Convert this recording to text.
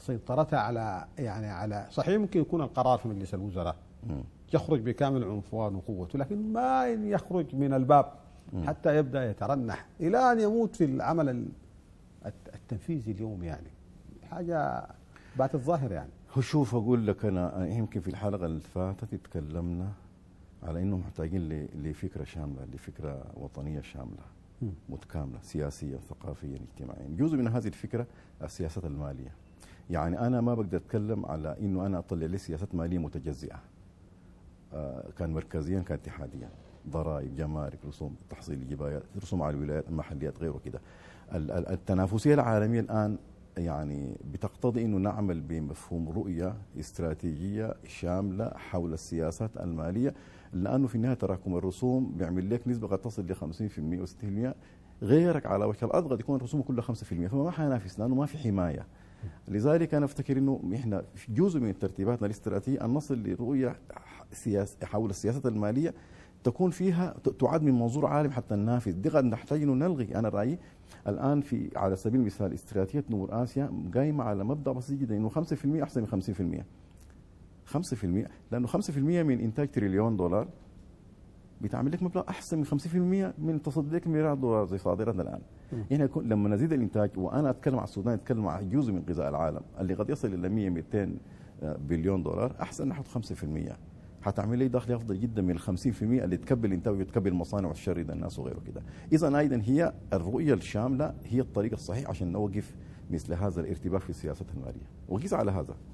سيطرتها على يعني على صحيح ممكن يكون القرار في مجلس الوزراء يخرج بكامل عنفوان وقوته لكن ما يخرج من الباب حتى يبدا يترنح الى ان يموت في العمل التنفيذي اليوم يعني حاجه بات الظاهر يعني هو شوف اقول لك انا يمكن في الحلقه اللي فاتت تكلمنا على انه محتاجين لفكره شامله لفكره وطنيه شامله متكامله سياسيا ثقافيا اجتماعيا جزء من هذه الفكره السياسات الماليه يعني انا ما بقدر اتكلم على انه انا اطلع لي سياسات ماليه متجزئه آه، كان مركزيا كان اتحاديا ضرائب جمارك رسوم تحصيل جبايات رسوم على الولايات المحليات غيره كده التنافسيه العالميه الان يعني بتقتضي انه نعمل بمفهوم رؤيه استراتيجيه شامله حول السياسات الماليه لانه في النهايه تراكم الرسوم بيعمل لك نسبه قد تصل ل 50% و60% غيرك على وجه الارض قد يكون الرسوم كلها 5% فما حينافس لانه ما في حمايه لذلك انا افتكر انه احنا جزء من ترتيباتنا الاستراتيجيه ان نصل لرؤيه سياس حول السياسات الماليه تكون فيها تعد من منظور عالم حتى ننافس دي قد نحتاج انه نلغي انا رايي الان في على سبيل المثال استراتيجيه نور اسيا قايمه على مبدا بسيط جدا انه 5% احسن من 50% 5% لانه 5% من انتاج تريليون دولار بتعمل لك مبلغ احسن من 50% من تصديق مليار دولار زي صادراتنا الان يعني لما نزيد الانتاج وانا اتكلم عن السودان اتكلم عن جزء من غذاء العالم اللي قد يصل الى 100 200 آه، بليون دولار احسن نحط 5% حتعمل لي دخل افضل جدا من ال 50% اللي تكبل الانتاج وتكبل المصانع وتشرد الناس وغيره كده اذا ايضا هي الرؤيه الشامله هي الطريقه الصحيحه عشان نوقف مثل هذا الارتباك في السياسات الماليه وقيس على هذا